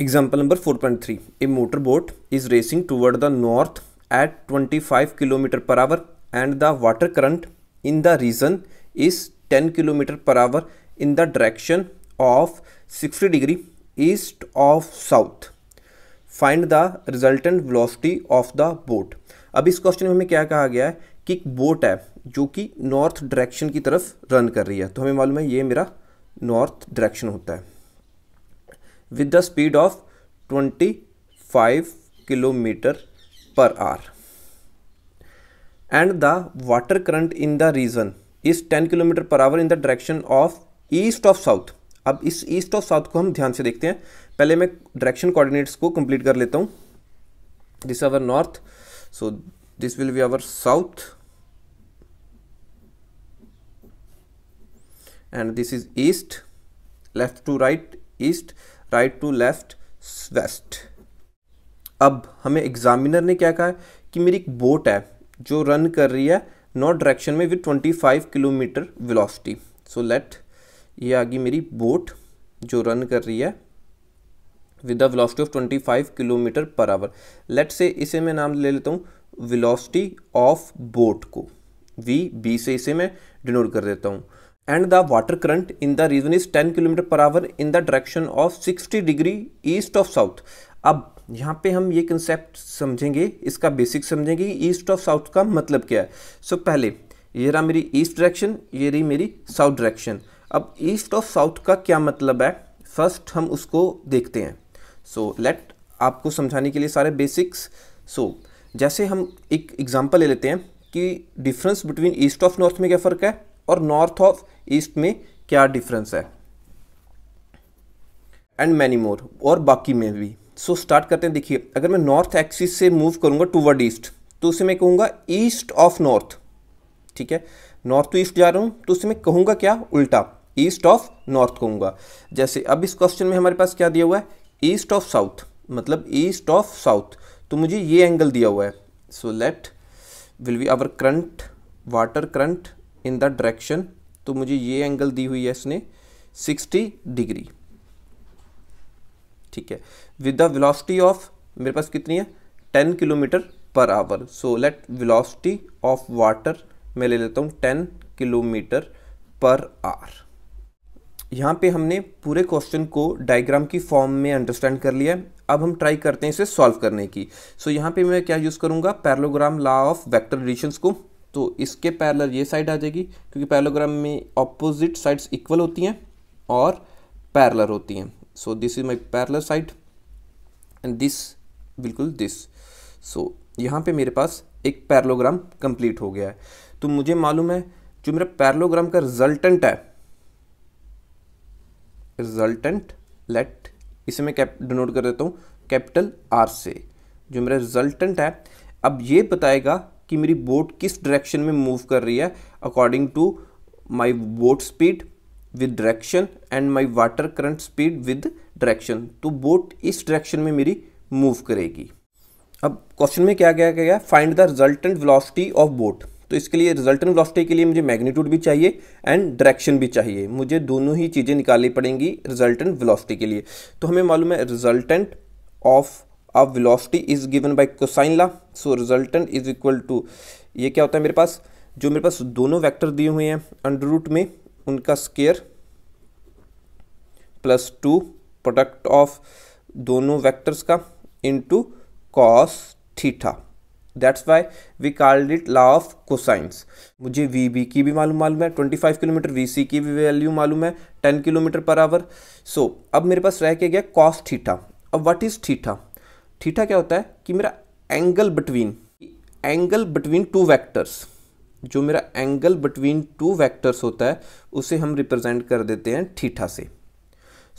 example number four point three a motor boat is racing toward the north at twenty five kilometre per hour and the water current in the region is ten kilometre per hour in the direction of sixty degree east of south find the resultant velocity of the boat अब इस question में हमें क्या कहा गया है कि एक बोट है जो कि नॉर्थ डायरेक्शन की तरफ रन कर रही है तो हमें मालूम है ये मेरा नॉर्थ डायरेक्शन होता है with the speed of 25 kilometre per hour and the water current in the region is 10 kilometre per hour in the direction of east of south अब इस ईस्ट ऑफ साउथ को हम ध्यान से देखते हैं पहले मैं डायरेक्शन कोऑर्डिनेट्स को कंप्लीट कर लेता हूं this our north so this will be our south and this is east left to right east right to left west अब हमें एग्जामिनर ने क्या कहा कि मेरी एक बोट है जो रन कर रही है नॉर्थ डायरेक्शन में with 25 kilometre velocity so let ये आ गई मेरी बोट जो रन कर रही है with the velocity of 25 kilometre per hour let से इसे मैं नाम ले लेता हूँ वेलोसिटी ऑफ बोट को वी बी से इसे मैं डिनोट कर देता हूँ and the water current in the region is ten kilometre per hour in the direction of sixty degree east of south अब यहाँ पे हम ये कंसेप्ट समझेंगे इसका बेसिक समझेंगे ईस्ट ऑफ साउथ का मतलब क्या है सो so, पहले ये रहा मेरी ईस्ट डायरेक्शन ये रही मेरी साउथ डायरेक्शन अब ईस्ट ऑफ साउथ का क्या मतलब है फर्स्ट हम उसको देखते हैं सो so, लेट आपको समझाने के लिए सारे बेसिक्स सो so, जैसे हम एक एग्जांपल ले लेते हैं कि difference between east of north में क्या फ़र्क है और नॉर्थ ऑफ ईस्ट में क्या डिफरेंस है एंड मैनी मोर और बाकी में भी सो so, स्टार्ट करते हैं देखिए अगर मैं नॉर्थ एक्सिस से मूव करूंगा टूवर्ड ईस्ट तो उसे मैं कहूंगा ईस्ट ऑफ नॉर्थ ठीक है नॉर्थ टू ईस्ट जा रहा हूं तो उसे मैं कहूंगा क्या उल्टा ईस्ट ऑफ नॉर्थ कहूंगा जैसे अब इस क्वेश्चन में हमारे पास क्या दिया हुआ है ईस्ट ऑफ साउथ मतलब ईस्ट ऑफ साउथ तो मुझे ये एंगल दिया हुआ है so let will be our current water current in the direction तो मुझे ये एंगल दी हुई है इसने 60 डिग्री ठीक है विद द वेलोसिटी ऑफ मेरे पास कितनी है 10 kilometre per hour so let velocity of water मैं ले लेता हूँ 10 किलोमीटर पर आवर यहाँ पे हमने पूरे क्वेश्चन को डायग्राम की फॉर्म में अंडरस्टैंड कर लिया है अब हम ट्राई करते हैं इसे सॉल्व करने की सो so, यहाँ पे मैं क्या यूज़ करूँगा parallelogram law of vector relations को तो इसके पैरलर ये साइड आ जाएगी क्योंकि पैरलोग्राम में ऑपोजिट साइड्स इक्वल होती हैं और पैरलर होती हैं so this is my parallel side and this बिल्कुल दिस सो यहाँ पे मेरे पास एक पैरलोग्राम कंप्लीट हो गया है तो मुझे मालूम है जो मेरा पैरलोग्राम का रिजल्टेंट है रिजल्टेंट लेट इसे मैं कैप डिनोट कर देता हूँ कैपिटल आर से जो मेरा रिजल्टेंट है अब ये बताएगा कि मेरी बोट किस डायरेक्शन में मूव कर रही है according to my boat speed with direction and my water current speed with direction तो बोट इस डायरेक्शन में मेरी मूव करेगी अब क्वेश्चन में क्या क्या गया find the resultant velocity of boat तो इसके लिए रिजल्टेंट वेलोसिटी के लिए मुझे मैग्नीट्यूड भी चाहिए एंड डायरेक्शन भी चाहिए मुझे दोनों ही चीज़ें निकालनी पड़ेंगी रिजल्टेंट वेलोसिटी के लिए तो हमें मालूम है resultant of of velocity is given by cosine law so resultant is equal to ये क्या होता है मेरे पास जो मेरे पास दोनों वेक्टर दिए हुए हैं अंडर रूट में उनका square plus two product of दोनों वेक्टर्स का into cos theta that's why we called it law of cosines मुझे वी बी की भी मालूम मालूम है 25 किलोमीटर वी सी की भी वैल्यू मालूम है 10 किलोमीटर पर आवर सो अब मेरे पास रह के गया कॉस थीटा अब व्हाट इज़ थीटा थीटा क्या होता है कि मेरा angle between angle between two vectors जो मेरा एंगल बिटवीन टू वैक्टर्स होता है उसे हम रिप्रेजेंट कर देते हैं ठीठा से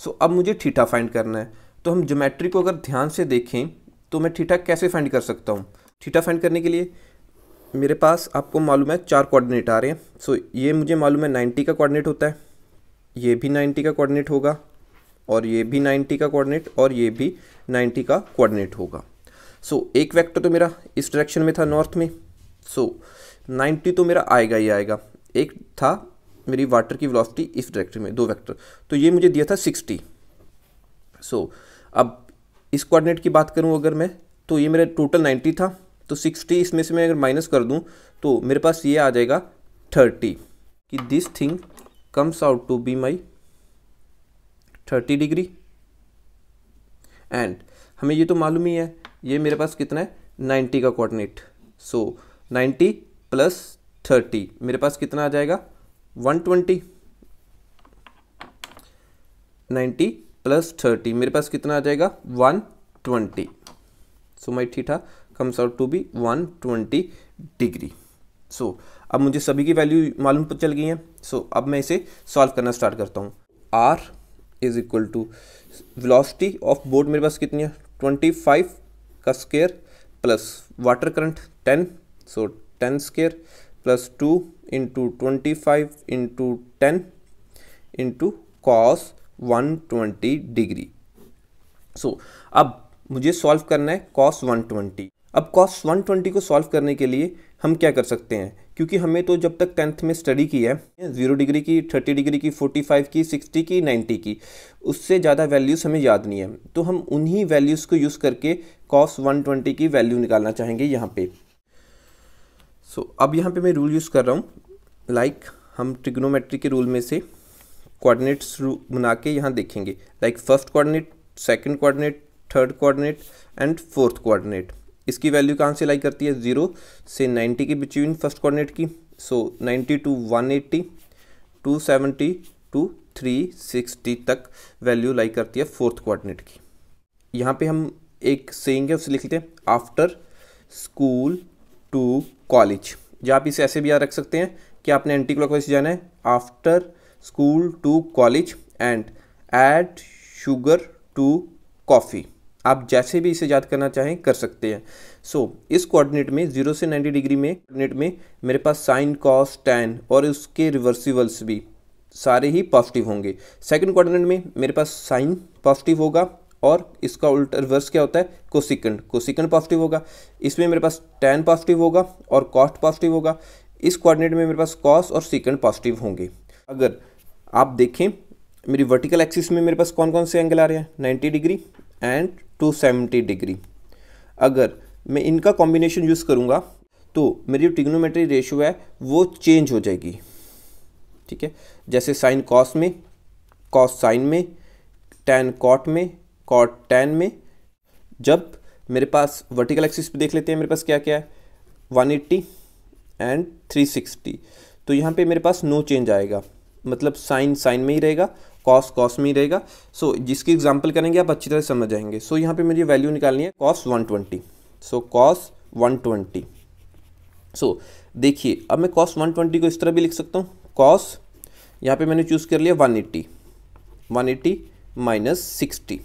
सो so, अब मुझे ठीठा फाइंड करना है तो हम ज्योमेट्री को अगर ध्यान से देखें तो मैं ठीठा कैसे फाइंड कर सकता हूँ ठीठा फाइंड करने के लिए मेरे पास आपको मालूम है चार कोऑर्डिनेट आ रहे हैं सो so, ये मुझे मालूम है 90 का कोऑर्डिनेट होता है ये भी 90 का कोऑर्डिनेट होगा और ये भी 90 का कोऑर्डिनेट और ये भी 90 का कोऑर्डिनेट होगा सो so, एक वेक्टर तो मेरा इस डायरेक्शन में था नॉर्थ में सो so, 90 तो मेरा आएगा ही आएगा एक था मेरी वाटर की वेलोसिटी इस डायरेक्शन में दो वेक्टर तो ये मुझे दिया था 60 सो so, अब इस कोऑर्डिनेट की बात करूँ अगर मैं तो ये मेरा टोटल नाइन्टी था तो सिक्सटी इसमें से मैं अगर माइनस कर दूँ तो मेरे पास ये आ जाएगा थर्टी कि this thing comes out to be my thirty degree and हमें ये तो मालूम ही है ये मेरे पास कितना है नाइन्टी का coordinate so ninety plus thirty मेरे पास कितना आ जाएगा one twenty ninety plus thirty मेरे पास कितना आ जाएगा one twenty so my theta comes out to be one twenty degree so अब मुझे सभी की वैल्यू मालूम तो चल गई है सो so, अब मैं इसे सॉल्व करना स्टार्ट करता हूँ R is equal to velocity of boat मेरे पास कितनी है ट्वेंटी फाइव का square plus water current ten so ten square plus two into twenty five into ten into cos one twenty degree so अब मुझे solve करना है cos one twenty अब कॉस वन ट्वेंटी को सॉल्व करने के लिए हम क्या कर सकते हैं क्योंकि हमें तो जब तक टेंथ में स्टडी की है ज़ीरो डिग्री की थर्टी डिग्री की फोर्टी फाइव की सिक्सटी की नाइन्टी की उससे ज़्यादा वैल्यूज़ हमें याद नहीं है तो हम उन्हीं वैल्यूज़ को यूज़ करके कॉस वन ट्वेंटी की वैल्यू निकालना चाहेंगे यहाँ पे सो so, अब यहाँ पे मैं रूल यूज़ कर रहा हूँ लाइक like, हम ट्रिग्नोमेट्री के रूल में से कोऑर्डिनेट्स बना के यहाँ देखेंगे like first coordinate second coordinate third coordinate and fourth coordinate इसकी वैल्यू कहाँ से लाई करती है ज़ीरो से नाइन्टी के बिटवीन फर्स्ट कोऑर्डिनेट की so ninety to one eighty two seventy to three sixty तक वैल्यू लाई करती है फोर्थ कोऑर्डिनेट की यहाँ पे हम एक सेइंग है उसे लिख लेते हैं आफ्टर स्कूल टू कॉलेज या आप इसे ऐसे भी याद रख सकते हैं कि आपने एंटी क्लॉकवाइज जाना है after school to college and add sugar to coffee आप जैसे भी इसे याद करना चाहें कर सकते हैं सो so, इस कोऑर्डिनेट में जीरो से नाइन्टी डिग्री में कोऑर्डिनेट में मेरे पास साइन कॉस टैन और उसके रिवर्सिबल्स भी सारे ही पॉजिटिव होंगे सेकंड कोऑर्डिनेट में मेरे पास साइन पॉजिटिव होगा और इसका उल्टा रिवर्स क्या होता है कोसिकंड कोसिकंड पॉजिटिव होगा इसमें मेरे पास टैन पॉजिटिव होगा और कॉस्ट पॉजिटिव होगा इस कोऑर्डिनेट में मेरे पास कॉस और सिकंड पॉजिटिव होंगे अगर आप देखें मेरी वर्टिकल एक्सिस में मेरे पास कौन कौन से एंगल आ रहे हैं 90 degree and two seventy degree अगर मैं इनका कॉम्बिनेशन यूज़ करूँगा तो मेरी जो टिग्नोमेट्री रेशियो है वो चेंज हो जाएगी ठीक है जैसे साइन कॉस में कॉस साइन में टेन कॉट में कॉट टेन में जब मेरे पास वर्टिकल एक्सिस पे देख लेते हैं मेरे पास क्या क्या है 180 एंड सिक्सटी तो यहाँ पे मेरे पास नो चेंज आएगा मतलब साइन साइन में ही रहेगा कॉस कॉस में ही रहेगा सो so, जिसकी एग्जाम्पल करेंगे आप अच्छी तरह समझ जाएंगे सो so, यहाँ पे मुझे वैल्यू निकालनी है कॉस 120 सो कॉस 120 सो देखिए अब मैं कॉस 120 को इस तरह भी लिख सकता हूँ कॉस यहाँ पे मैंने चूज़ कर लिया 180 वन माइनस सिक्सटी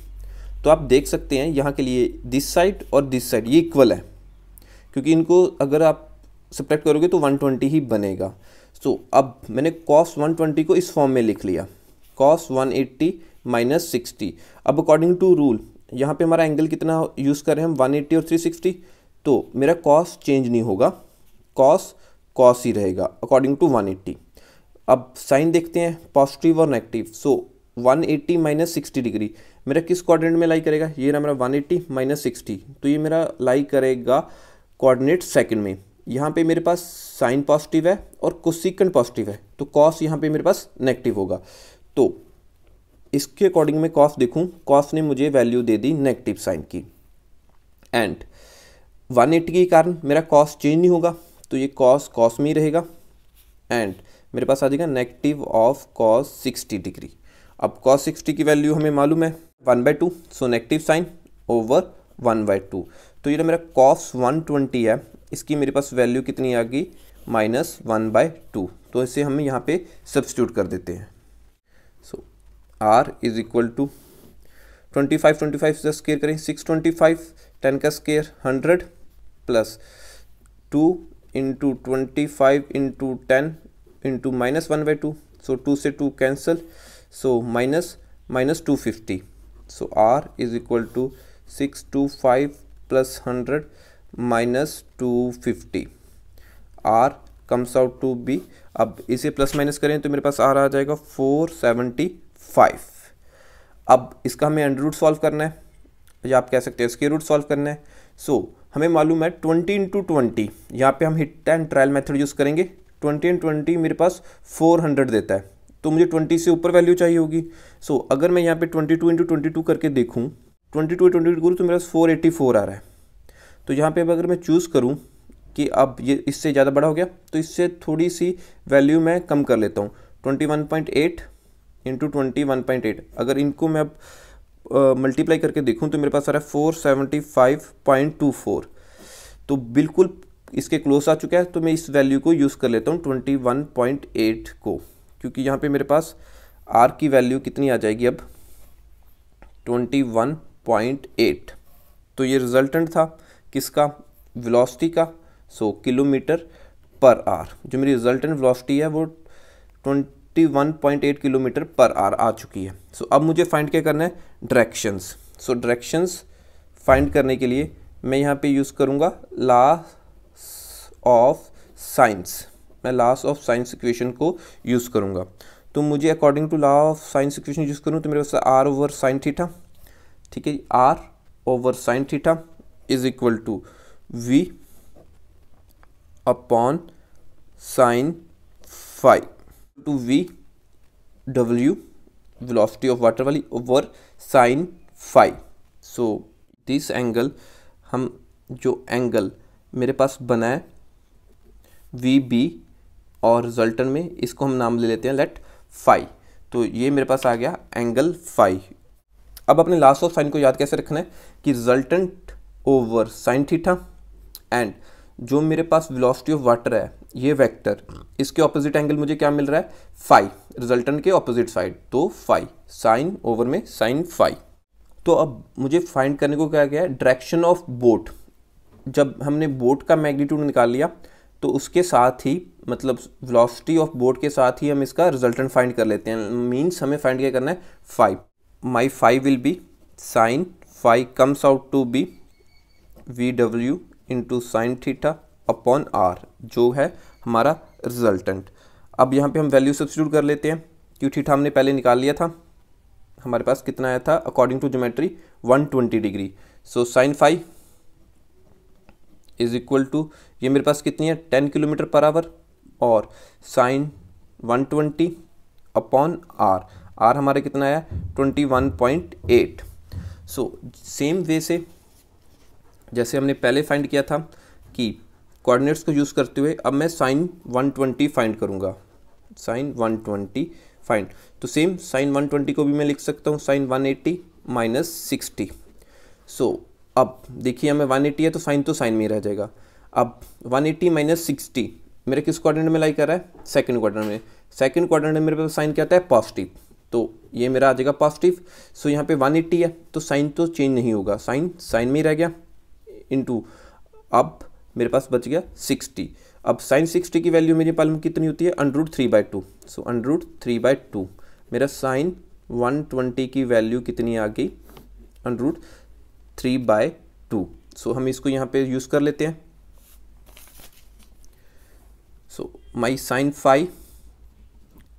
तो आप देख सकते हैं यहाँ के लिए दिस साइड और दिस साइड ये इक्वल है क्योंकि इनको अगर आप सब्ट्रैक्ट करोगे तो वन ही बनेगा सो so, अब मैंने कॉस 120 को इस फॉर्म में लिख लिया कॉस 180 एट्टी माइनस सिक्सटी अब अकॉर्डिंग टू रूल यहाँ पे हमारा एंगल कितना यूज़ कर रहे हैं हम एट्टी और 360 तो मेरा कॉस चेंज नहीं होगा कॉस कॉस ही रहेगा अकॉर्डिंग टू 180 अब साइन देखते हैं पॉजिटिव और negative so 180 eighty minus sixty degree मेरा किस कॉर्डिनेट में लाई करेगा ये ना मेरा 180 एट्टी माइनस सिक्सटी तो ये मेरा लाई करेगा कॉर्डिनेट सेकंड में यहाँ पे मेरे पास साइन पॉजिटिव है और कोसिकन पॉजिटिव है तो कॉस यहाँ पे मेरे पास नेगेटिव होगा तो इसके अकॉर्डिंग में कॉफ देखूं कॉफ ने मुझे वैल्यू दे दी नेगेटिव साइन की एंड 180 के कारण मेरा कॉस चेंज नहीं होगा तो ये कॉस कॉस में ही रहेगा एंड मेरे पास आ जाएगा नेगेटिव ऑफ कॉस 60 डिग्री अब कॉस 60 की वैल्यू हमें मालूम है one by two so negative sign over one by two तो ये मेरा कॉस 120 है इसकी मेरे पास वैल्यू कितनी आ गई माइनस वन बाय टू तो इसे हम यहाँ पे सब्सिट्यूट कर देते हैं so r is equal to 25 25 is the square करें 625 10 square 100 plus 2 into 25 into 10 into minus 1 by 2 so 2 से 2 cancel so minus minus 250 so r is equal to 625 plus 100 minus 250 r comes out to be अब इसे plus minus करें तो मेरे पास आ रहा जाएगा फोर सेवेंटी फाइव अब इसका हमें अंडर रूट सॉल्व करना है या आप कह सकते हैं इसके रूट सॉल्व करना है सो so, हमें मालूम है ट्वेंटी इंटू ट्वेंटी यहाँ पर हम hit and trial method use करेंगे ट्वेंटी एंड ट्वेंटी मेरे पास फोर हंड्रेड देता है तो मुझे ट्वेंटी से ऊपर वैल्यू चाहिए होगी सो so, अगर मैं यहाँ पे twenty two into twenty two करके देखूँ ट्वेंटी टू ट्वेंटी टू करूँ तो पास फोर एटी फोर आ रहा है तो यहाँ पे अगर मैं चूज़ करूँ कि अब ये इससे ज़्यादा बड़ा हो गया तो इससे थोड़ी सी वैल्यू मैं कम कर लेता हूँ twenty one point eight into twenty one point eight अगर इनको मैं अब मल्टीप्लाई करके देखूँ तो मेरे पास आ रहा है four seventy five point two four तो बिल्कुल इसके क्लोज आ चुका है तो मैं इस वैल्यू को यूज़ कर लेता हूँ ट्वेंटी वन पॉइंट एट को क्योंकि यहाँ पे मेरे पास आर की वैल्यू कितनी आ जाएगी अब ट्वेंटी वन पॉइंट एट तो ये रिजल्टेंट था किसका वेलोसिटी का सो किलोमीटर पर आर जो मेरी रिजल्टेंट वेलोसिटी है वो twenty one point eight kilometre per hour आ चुकी है सो so, अब मुझे फाइंड क्या करना है डायरेक्शंस सो डायरेक्शंस फाइंड करने के लिए मैं यहाँ पे यूज़ करूँगा लॉ ऑफ साइंस मैं लास ऑफ साइंस इक्वेशन को यूज़ करूँगा तो मुझे according to law of sines equation use करूँ तो मेरे पास आर ओवर साइन थीटा ठीक है R over sine theta is equal to V upon sine phi to V W velocity of water वाली over sine phi so this angle हम जो angle मेरे पास बना है वी बी और रिजल्टन में इसको हम नाम ले लेते हैं लेट फाइव तो ये मेरे पास आ गया एंगल फाइव अब अपने लास्ट ऑफ साइन को याद कैसे रखना है कि resultant over sine theta and जो मेरे पास वेलोसिटी ऑफ वाटर है ये वेक्टर इसके ऑपोजिट एंगल मुझे क्या मिल रहा है फाइव रिजल्टेंट के ऑपोजिट साइड तो फाइव साइन ओवर में साइन फाइव तो अब मुझे फाइंड करने को क्या गया है डायरेक्शन ऑफ बोट जब हमने बोट का मैग्नीट्यूड निकाल लिया तो उसके साथ ही मतलब वेलोसिटी ऑफ बोट के साथ ही हम इसका रिजल्टेंट फाइंड कर लेते हैं मीन्स हमें फाइंड क्या करना है phi my phi will be sine phi comes out to be V W into sine theta upon R जो है हमारा रिजल्टेंट अब यहाँ पे हम वैल्यू सब्सिट्यूट कर लेते हैं क्यू थीटा हमने पहले निकाल लिया था हमारे पास कितना आया था according to geometry 120 degree so sine phi is equal to ये मेरे पास कितनी है 10 किलोमीटर पर आवर और साइन 120 अपॉन आर आर हमारा कितना आया 21.8 सो सेम वे से जैसे हमने पहले फाइंड किया था कि कोऑर्डिनेट्स को यूज़ करते हुए अब मैं साइन 120 फाइंड करूँगा साइन 120 फाइंड तो सेम साइन 120 को भी मैं लिख सकता हूँ sine 180 eighty minus sixty so अब देखिए हमें वन है तो साइन तो साइन में ही रह जाएगा अब 180 एट्टी माइनस सिक्सटी मेरे किस क्वाड्रेंट में लाई कर रहा है सेकंड क्वार्टर में सेकंड क्वार्टर में मेरे पास साइन क्या आता है पॉजिटिव तो ये मेरा आ जाएगा पॉजिटिव सो यहाँ पे 180 है तो साइन तो चेंज नहीं होगा साइन साइन में ही रह गया इंटू अब मेरे पास बच गया सिक्सटी अब साइन सिक्सटी की वैल्यू मेरे पालम कितनी होती है under root three by two so under root three by two मेरा साइन वन ट्वेंटी की वैल्यू कितनी आ गई under root three by two so हम इसको यहाँ पे यूज़ कर लेते हैं so my sine phi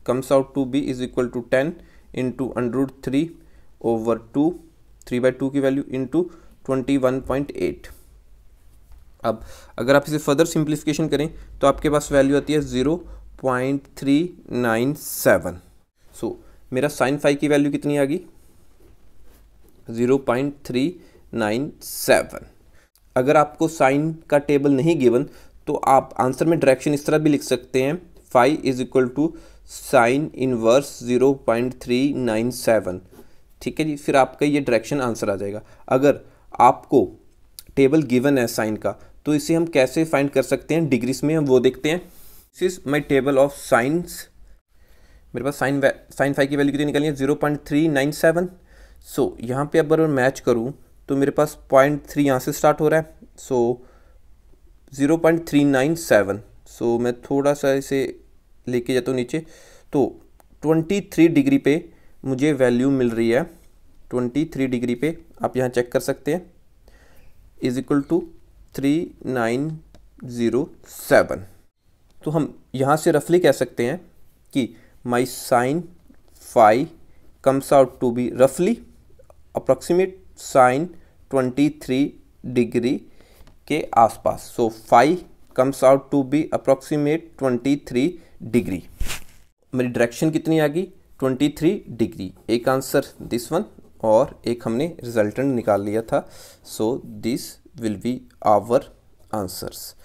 comes out to be is equal to ten into under root three over two three by two की वैल्यू इंटू 21.8 अब अगर आप इसे फर्दर सिंप्लीफिकेशन करें तो आपके पास वैल्यू आती है zero point three nine seven so मेरा साइन फाइव की वैल्यू कितनी आ गई zero point three nine seven अगर आपको साइन का टेबल नहीं गिवन तो आप आंसर में डायरेक्शन इस तरह भी लिख सकते हैं phi is equal to sine inverse zero point three nine seven ठीक है जी फिर आपका ये डायरेक्शन आंसर आ जाएगा अगर आपको टेबल गिवन है साइन का तो इसे हम कैसे फाइंड कर सकते हैं डिग्रीज में हम वो देखते हैं this is my table of sines मेरे पास साइन साइन फाइव की वैल्यू कितनी निकालनी है zero point three nine seven so यहाँ पे अगर अगर मैच करूँ तो मेरे पास पॉइंट थ्री यहाँ से स्टार्ट हो रहा है so zero point three nine seven so मैं थोड़ा सा इसे लेके जाता हूँ नीचे तो ट्वेंटी थ्री डिग्री पे मुझे वैल्यू मिल रही है ट्वेंटी थ्री डिग्री पे आप यहाँ चेक कर सकते हैं is equal to three nine zero seven तो हम यहाँ से रफली कह सकते हैं कि my sine phi comes out to be रफली approximate sine twenty three degree के आसपास so phi comes out to be approximate twenty three degree मेरी डायरेक्शन कितनी आ गई 23 डिग्री एक आंसर दिस वन और एक हमने रिजल्टेंट निकाल लिया था so this will be our answers